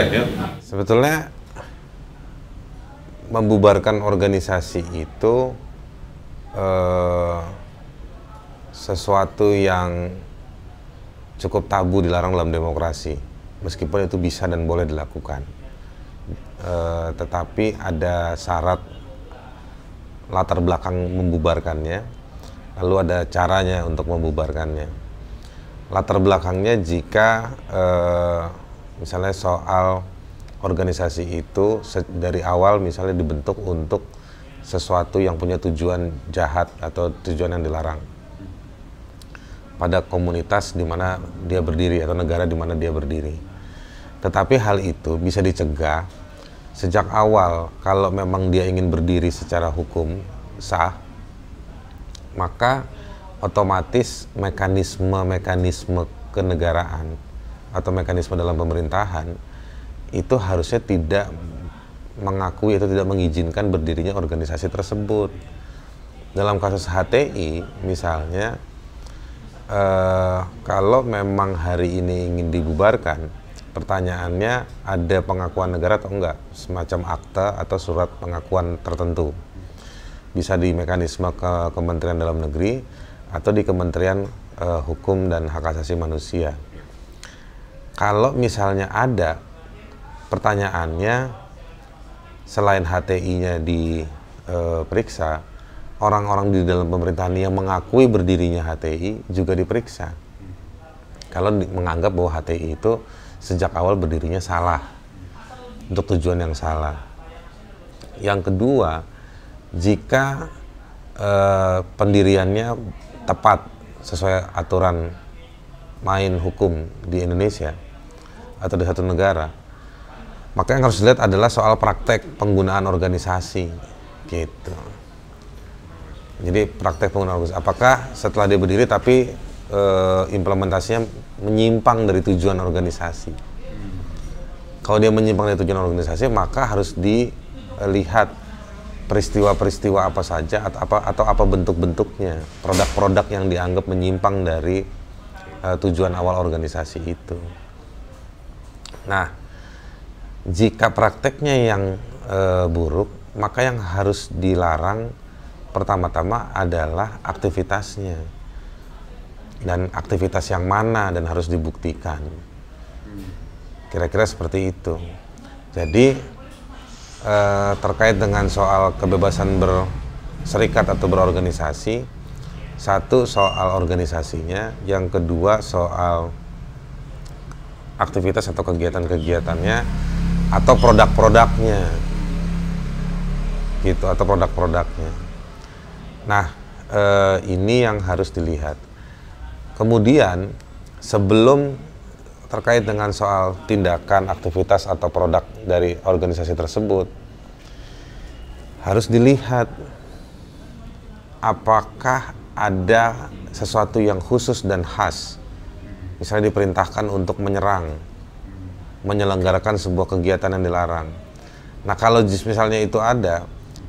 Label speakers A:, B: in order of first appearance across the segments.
A: ya. Sebetulnya membubarkan organisasi itu eh, sesuatu yang cukup tabu dilarang dalam demokrasi, meskipun itu bisa dan boleh dilakukan. Eh, tetapi ada syarat latar belakang membubarkannya, lalu ada caranya untuk membubarkannya. Latar belakangnya jika eh, misalnya soal organisasi itu dari awal misalnya dibentuk untuk sesuatu yang punya tujuan jahat atau tujuan yang dilarang pada komunitas di mana dia berdiri atau negara di mana dia berdiri. Tetapi hal itu bisa dicegah sejak awal kalau memang dia ingin berdiri secara hukum sah maka otomatis mekanisme-mekanisme kenegaraan atau mekanisme dalam pemerintahan itu harusnya tidak mengakui atau tidak mengizinkan berdirinya organisasi tersebut. Dalam kasus HTI misalnya eh, kalau memang hari ini ingin dibubarkan, pertanyaannya ada pengakuan negara atau enggak, semacam akta atau surat pengakuan tertentu. Bisa di mekanisme ke Kementerian Dalam Negeri atau di Kementerian eh, Hukum dan Hak Asasi Manusia kalau misalnya ada pertanyaannya selain HTI-nya diperiksa, e, orang-orang di dalam pemerintahan yang mengakui berdirinya HTI juga diperiksa. Kalau menganggap bahwa HTI itu sejak awal berdirinya salah untuk tujuan yang salah. Yang kedua, jika e, pendiriannya tepat sesuai aturan main hukum di Indonesia atau di satu negara, makanya yang harus dilihat adalah soal praktek penggunaan organisasi gitu. Jadi praktek penggunaan organisasi, apakah setelah dia berdiri tapi e, implementasinya menyimpang dari tujuan organisasi? Kalau dia menyimpang dari tujuan organisasi, maka harus dilihat peristiwa-peristiwa apa saja atau atau apa bentuk-bentuknya, produk-produk yang dianggap menyimpang dari uh, tujuan awal organisasi itu. Nah, jika prakteknya yang uh, buruk, maka yang harus dilarang pertama-tama adalah aktivitasnya dan aktivitas yang mana dan harus dibuktikan. Kira-kira seperti itu. Jadi eh, terkait dengan soal kebebasan berserikat atau berorganisasi, satu soal organisasinya, yang kedua soal aktivitas atau kegiatan-kegiatannya atau produk-produknya. Gitu atau produk-produknya. Nah, eh, ini yang harus dilihat. Kemudian sebelum terkait dengan soal tindakan, aktivitas atau produk dari organisasi tersebut harus dilihat apakah ada sesuatu yang khusus dan khas. Misalnya diperintahkan untuk menyerang, menyelenggarakan sebuah kegiatan yang dilarang. Nah, kalau misalnya itu ada,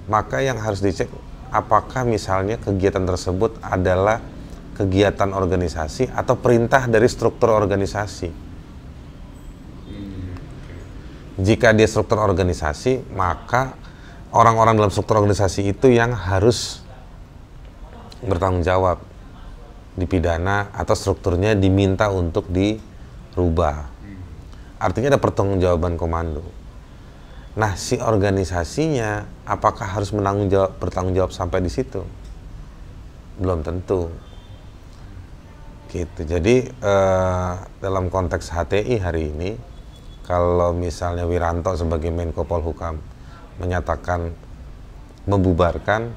A: maka yang harus dicek apakah misalnya kegiatan tersebut adalah kegiatan organisasi atau perintah dari struktur organisasi. Jika dia struktur organisasi, maka orang-orang dalam struktur organisasi itu yang harus bertanggung jawab dipidana atau strukturnya diminta untuk dirubah. Artinya ada pertanggungjawaban komando. Nah, si organisasinya apakah harus menanggung jawab bertanggung jawab sampai di situ? Belum tentu. Gitu. Jadi eh, dalam konteks HTI hari ini kalau misalnya Wiranto sebagai Menko Polhukam menyatakan membubarkan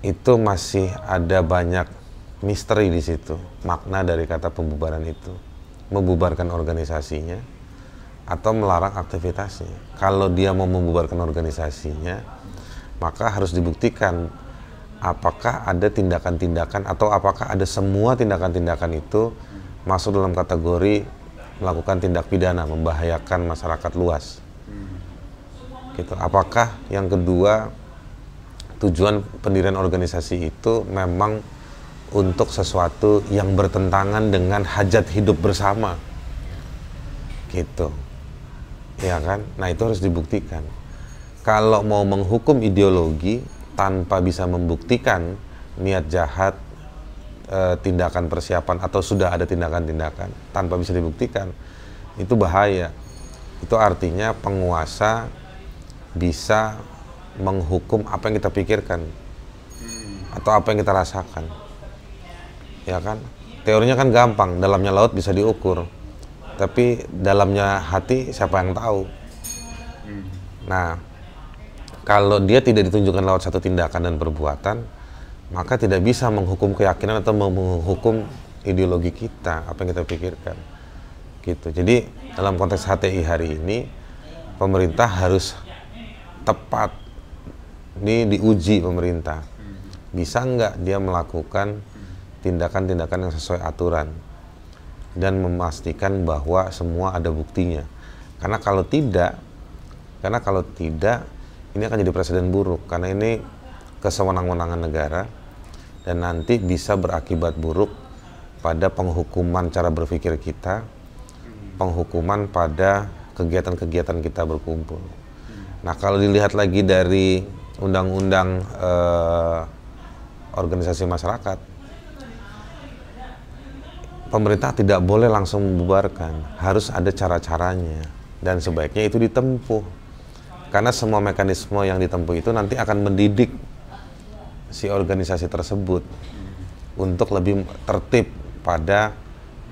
A: itu masih ada banyak misteri di situ, makna dari kata pembubaran itu, membubarkan organisasinya atau melarang aktivitasnya. Kalau dia mau membubarkan organisasinya, maka harus dibuktikan apakah ada tindakan-tindakan atau apakah ada semua tindakan-tindakan itu masuk dalam kategori melakukan tindak pidana membahayakan masyarakat luas. Hmm. Gitu. Apakah yang kedua tujuan pendirian organisasi itu memang untuk sesuatu yang bertentangan dengan hajat hidup bersama gitu ya kan nah itu harus dibuktikan kalau mau menghukum ideologi tanpa bisa membuktikan niat jahat e, tindakan persiapan atau sudah ada tindakan-tindakan tanpa bisa dibuktikan itu bahaya itu artinya penguasa bisa menghukum apa yang kita pikirkan hmm. atau apa yang kita rasakan ya kan teorinya kan gampang dalamnya laut bisa diukur tapi dalamnya hati siapa yang tahu hmm. nah kalau dia tidak ditunjukkan lewat satu tindakan dan perbuatan maka tidak bisa menghukum keyakinan atau menghukum ideologi kita apa yang kita pikirkan gitu jadi dalam konteks HTI hari ini pemerintah harus tepat ini diuji pemerintah hmm. bisa nggak dia melakukan hmm. tindakan-tindakan yang sesuai aturan dan memastikan bahwa semua ada buktinya karena kalau tidak karena kalau tidak ini akan jadi presiden buruk karena ini kesewenang-wenangan negara dan nanti bisa berakibat buruk pada penghukuman cara berpikir kita hmm. penghukuman pada kegiatan-kegiatan kita berkumpul nah kalau dilihat lagi dari undang-undang eh, organisasi masyarakat pemerintah tidak boleh langsung membubarkan harus ada cara-caranya dan sebaiknya itu ditempuh karena semua mekanisme yang ditempuh itu nanti akan mendidik si organisasi tersebut untuk lebih tertib pada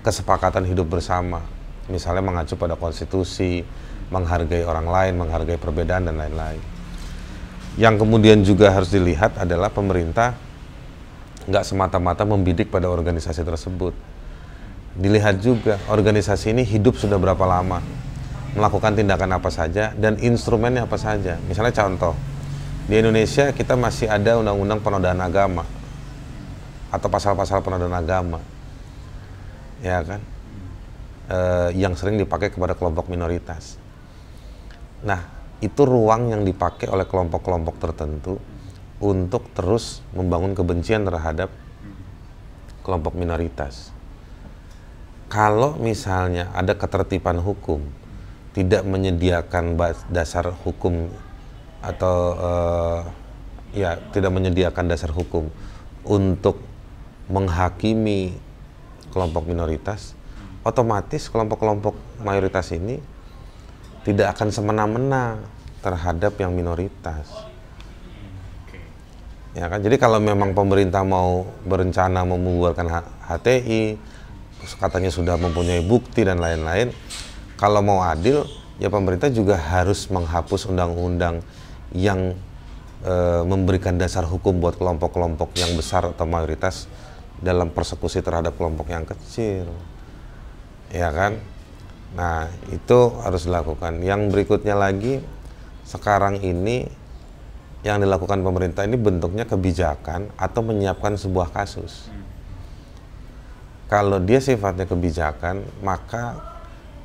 A: kesepakatan hidup bersama misalnya mengacu pada konstitusi menghargai orang lain menghargai perbedaan dan lain-lain yang kemudian juga harus dilihat adalah pemerintah nggak semata-mata membidik pada organisasi tersebut. Dilihat juga organisasi ini hidup sudah berapa lama, melakukan tindakan apa saja dan instrumennya apa saja. Misalnya contoh, di Indonesia kita masih ada undang-undang penodaan agama atau pasal-pasal penodaan agama. Ya kan? E, yang sering dipakai kepada kelompok minoritas. Nah, itu ruang yang dipakai oleh kelompok-kelompok tertentu untuk terus membangun kebencian terhadap kelompok minoritas. Kalau misalnya ada ketertiban hukum, tidak menyediakan dasar hukum atau uh, ya tidak menyediakan dasar hukum untuk menghakimi kelompok minoritas, otomatis kelompok-kelompok mayoritas ini tidak akan semena-mena terhadap yang minoritas. Ya kan? Jadi kalau memang pemerintah mau berencana membuarkan HTI, katanya sudah mempunyai bukti dan lain-lain, kalau mau adil, ya pemerintah juga harus menghapus undang-undang yang e, memberikan dasar hukum buat kelompok-kelompok yang besar atau mayoritas dalam persekusi terhadap kelompok yang kecil. Ya kan? Nah, itu harus dilakukan. Yang berikutnya lagi, sekarang ini yang dilakukan pemerintah ini bentuknya kebijakan atau menyiapkan sebuah kasus. Kalau dia sifatnya kebijakan, maka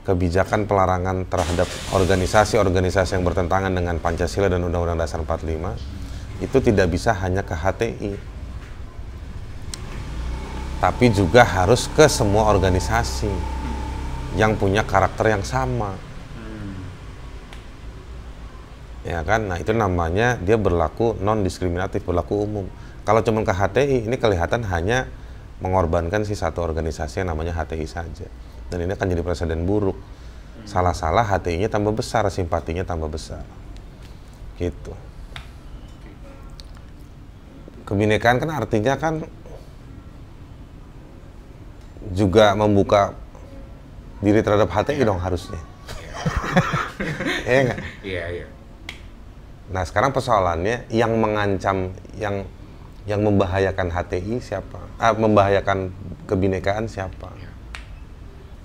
A: kebijakan pelarangan terhadap organisasi-organisasi yang bertentangan dengan Pancasila dan Undang-Undang Dasar 45 itu tidak bisa hanya ke HTI. Tapi juga harus ke semua organisasi yang punya karakter yang sama. Hmm. Ya kan? Nah, itu namanya dia berlaku non diskriminatif, berlaku umum. Kalau cuma ke HTI ini kelihatan hanya mengorbankan si satu organisasi yang namanya HTI saja. Dan ini akan jadi presiden buruk. Hmm. Salah-salah HTI-nya tambah besar, simpatinya tambah besar. Gitu. Kebinekaan kan artinya kan juga membuka diri terhadap HTI ya. dong harusnya. Iya nggak? Iya iya. Nah sekarang persoalannya yang mengancam, yang yang membahayakan HTI siapa? Ah, membahayakan kebinekaan siapa? Ya.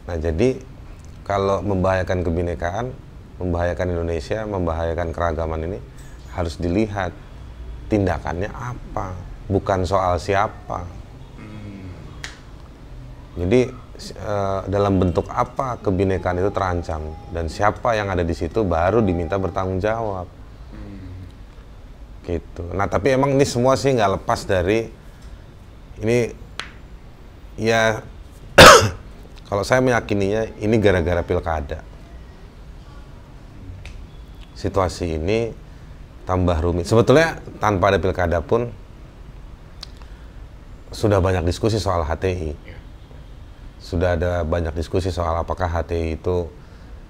A: Nah jadi kalau membahayakan kebinekaan, membahayakan Indonesia, membahayakan keragaman ini harus dilihat tindakannya apa, bukan soal siapa. Hmm. Jadi Eh, dalam bentuk apa kebinekaan itu terancam dan siapa yang ada di situ baru diminta bertanggung jawab gitu. Nah tapi emang ini semua sih nggak lepas dari ini ya kalau saya meyakininya ini gara-gara pilkada situasi ini tambah rumit. Sebetulnya tanpa ada pilkada pun sudah banyak diskusi soal HTI. Ya sudah ada banyak diskusi soal apakah HTI itu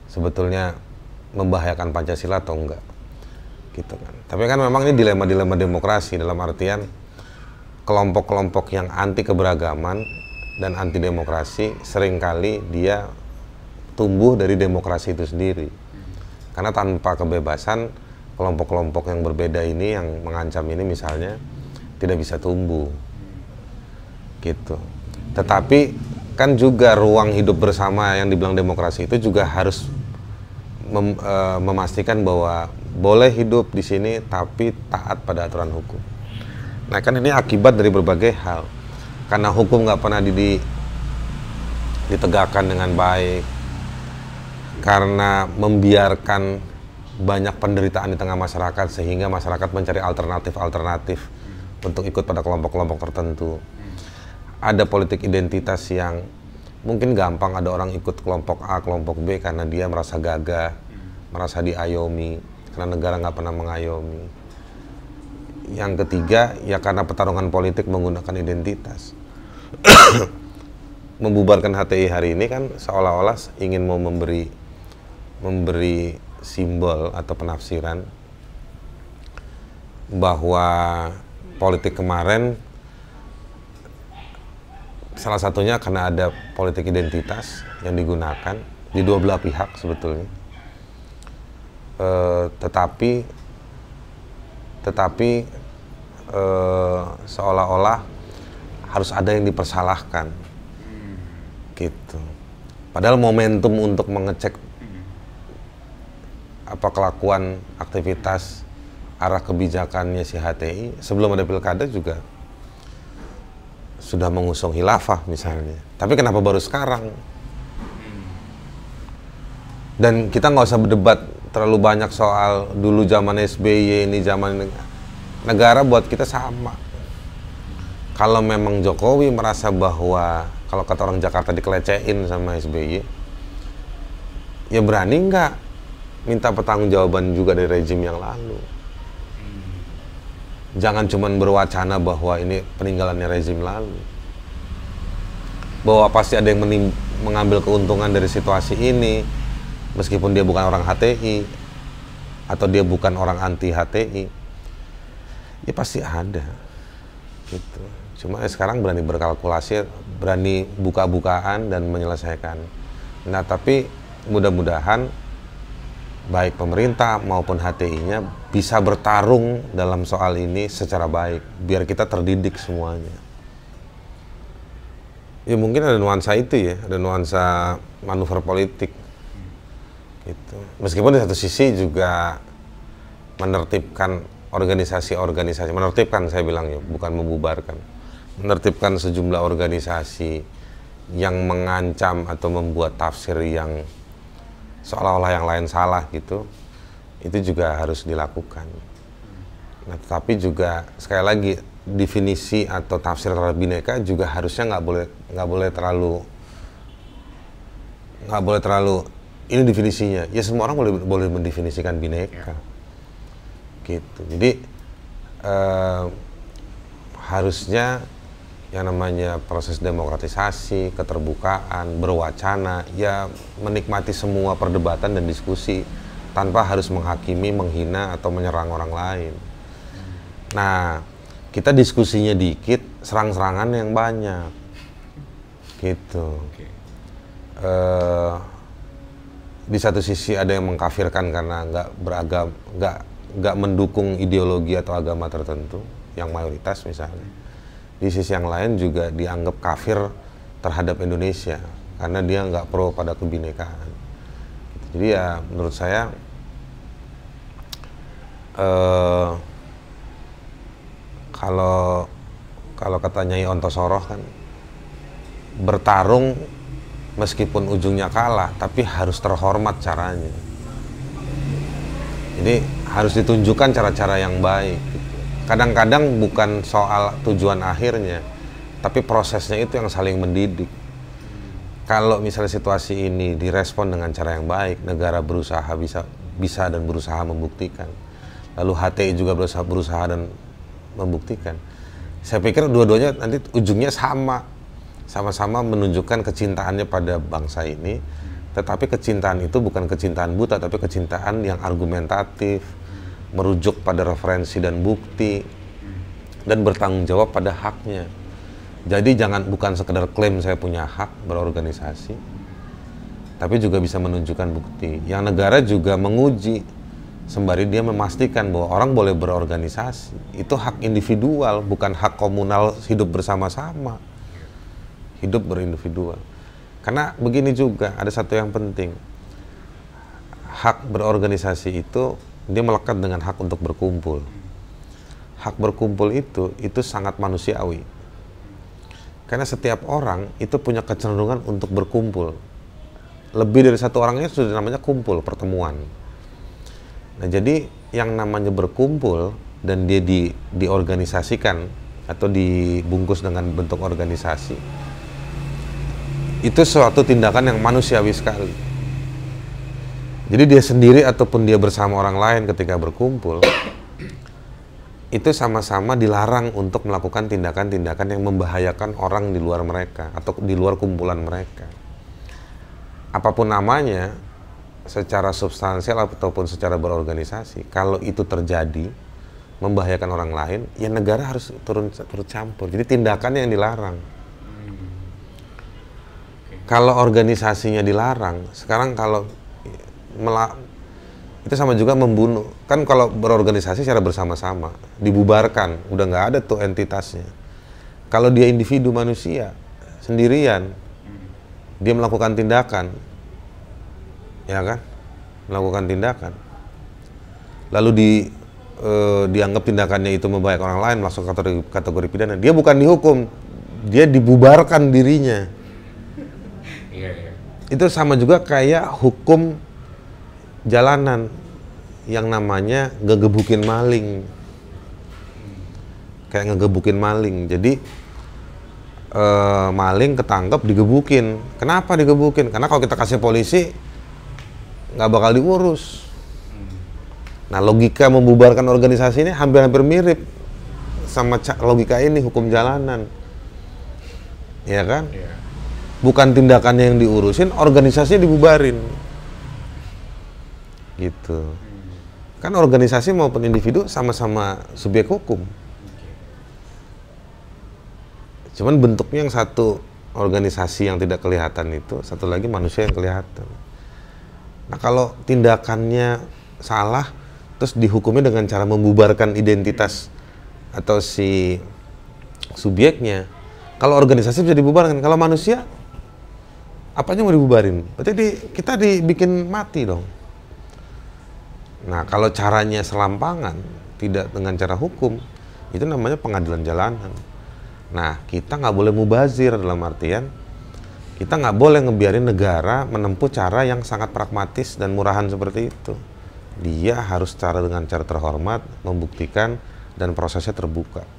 A: sebetulnya membahayakan Pancasila atau enggak gitu kan. Tapi kan memang ini dilema-dilema demokrasi dalam artian kelompok-kelompok yang anti keberagaman dan anti demokrasi seringkali dia tumbuh dari demokrasi itu sendiri. Karena tanpa kebebasan kelompok-kelompok yang berbeda ini yang mengancam ini misalnya tidak bisa tumbuh. Gitu. Tetapi kan juga ruang hidup bersama yang dibilang demokrasi itu juga harus mem, e, memastikan bahwa boleh hidup di sini tapi taat pada aturan hukum. Nah kan ini akibat dari berbagai hal karena hukum nggak pernah di, ditegakkan dengan baik karena membiarkan banyak penderitaan di tengah masyarakat sehingga masyarakat mencari alternatif-alternatif untuk ikut pada kelompok-kelompok tertentu ada politik identitas yang mungkin gampang ada orang ikut kelompok A, kelompok B karena dia merasa gagah, hmm. merasa diayomi, karena negara nggak pernah mengayomi. Yang ketiga, ya karena pertarungan politik menggunakan identitas. Membubarkan HTI hari ini kan seolah-olah ingin mau memberi memberi simbol atau penafsiran bahwa politik kemarin Salah satunya karena ada politik identitas yang digunakan di dua belah pihak sebetulnya. E, tetapi tetapi e, seolah-olah harus ada yang dipersalahkan. Gitu. Padahal momentum untuk mengecek apa kelakuan aktivitas arah kebijakannya si HTI sebelum ada pilkada juga sudah mengusung hilafah misalnya. Tapi kenapa baru sekarang? Dan kita nggak usah berdebat terlalu banyak soal dulu zaman SBY ini zaman negara buat kita sama. Kalau memang Jokowi merasa bahwa kalau kata orang Jakarta dikelecehin sama SBY, ya berani nggak minta pertanggungjawaban juga dari rezim yang lalu? Jangan cuma berwacana bahwa ini peninggalannya rezim lalu. Bahwa pasti ada yang mengambil keuntungan dari situasi ini, meskipun dia bukan orang HTI, atau dia bukan orang anti HTI. Ya pasti ada. Gitu. Cuma ya sekarang berani berkalkulasi, berani buka-bukaan dan menyelesaikan. Nah tapi mudah-mudahan baik pemerintah maupun HTI-nya bisa bertarung dalam soal ini secara baik biar kita terdidik semuanya. Ya mungkin ada nuansa itu ya, ada nuansa manuver politik. Gitu. Meskipun di satu sisi juga menertibkan organisasi-organisasi, menertibkan saya bilang ya, bukan membubarkan. Menertibkan sejumlah organisasi yang mengancam atau membuat tafsir yang seolah-olah yang lain salah gitu itu juga harus dilakukan. Nah, tetapi juga sekali lagi definisi atau tafsir terhadap bineka juga harusnya nggak boleh nggak boleh terlalu nggak boleh terlalu ini definisinya ya semua orang boleh boleh mendefinisikan bineka ya. gitu jadi eh, harusnya yang namanya proses demokratisasi, keterbukaan, berwacana, ya menikmati semua perdebatan dan diskusi tanpa harus menghakimi, menghina atau menyerang orang lain. Nah, kita diskusinya dikit, serang-serangan yang banyak, gitu. Uh, di satu sisi ada yang mengkafirkan karena nggak beragam, nggak nggak mendukung ideologi atau agama tertentu, yang mayoritas misalnya di sisi yang lain juga dianggap kafir terhadap Indonesia karena dia nggak pro pada kebinekaan. Jadi ya menurut saya eh, kalau kalau katanya Nyai Ontosoroh kan bertarung meskipun ujungnya kalah tapi harus terhormat caranya. Jadi harus ditunjukkan cara-cara yang baik. Gitu kadang-kadang bukan soal tujuan akhirnya tapi prosesnya itu yang saling mendidik kalau misalnya situasi ini direspon dengan cara yang baik negara berusaha bisa bisa dan berusaha membuktikan lalu HTI juga berusaha berusaha dan membuktikan saya pikir dua-duanya nanti ujungnya sama sama-sama menunjukkan kecintaannya pada bangsa ini tetapi kecintaan itu bukan kecintaan buta tapi kecintaan yang argumentatif merujuk pada referensi dan bukti dan bertanggung jawab pada haknya. Jadi jangan bukan sekedar klaim saya punya hak berorganisasi, tapi juga bisa menunjukkan bukti. Yang negara juga menguji sembari dia memastikan bahwa orang boleh berorganisasi. Itu hak individual, bukan hak komunal hidup bersama-sama. Hidup berindividual. Karena begini juga, ada satu yang penting. Hak berorganisasi itu dia melekat dengan hak untuk berkumpul. Hak berkumpul itu itu sangat manusiawi. Karena setiap orang itu punya kecenderungan untuk berkumpul. Lebih dari satu orangnya sudah namanya kumpul, pertemuan. Nah, jadi yang namanya berkumpul dan dia di diorganisasikan atau dibungkus dengan bentuk organisasi itu suatu tindakan yang manusiawi sekali jadi dia sendiri ataupun dia bersama orang lain ketika berkumpul itu sama-sama dilarang untuk melakukan tindakan-tindakan yang membahayakan orang di luar mereka atau di luar kumpulan mereka. Apapun namanya, secara substansial ataupun secara berorganisasi, kalau itu terjadi membahayakan orang lain, ya negara harus turun tercampur. Jadi tindakan yang dilarang. Hmm. Kalau organisasinya dilarang, sekarang kalau melak itu sama juga membunuh kan kalau berorganisasi secara bersama-sama dibubarkan udah nggak ada tuh entitasnya kalau dia individu manusia sendirian dia melakukan tindakan ya kan melakukan tindakan lalu di e, dianggap tindakannya itu membahayakan orang lain masuk kategori kategori pidana dia bukan dihukum dia dibubarkan dirinya iya, iya. itu sama juga kayak hukum jalanan yang namanya ngegebukin maling kayak ngegebukin maling jadi e, maling ketangkep digebukin kenapa digebukin karena kalau kita kasih polisi nggak bakal diurus nah logika membubarkan organisasi ini hampir-hampir mirip sama logika ini hukum jalanan ya kan iya. bukan tindakannya yang diurusin organisasinya dibubarin gitu kan organisasi maupun individu sama-sama subjek hukum cuman bentuknya yang satu organisasi yang tidak kelihatan itu satu lagi manusia yang kelihatan nah kalau tindakannya salah terus dihukumnya dengan cara membubarkan identitas atau si subjeknya kalau organisasi bisa dibubarkan kalau manusia apanya mau dibubarin berarti di, kita dibikin mati dong Nah, kalau caranya selampangan, tidak dengan cara hukum, itu namanya pengadilan jalanan. Nah, kita nggak boleh mubazir dalam artian kita nggak boleh ngebiarin negara menempuh cara yang sangat pragmatis dan murahan seperti itu. Dia harus cara dengan cara terhormat, membuktikan, dan prosesnya terbuka.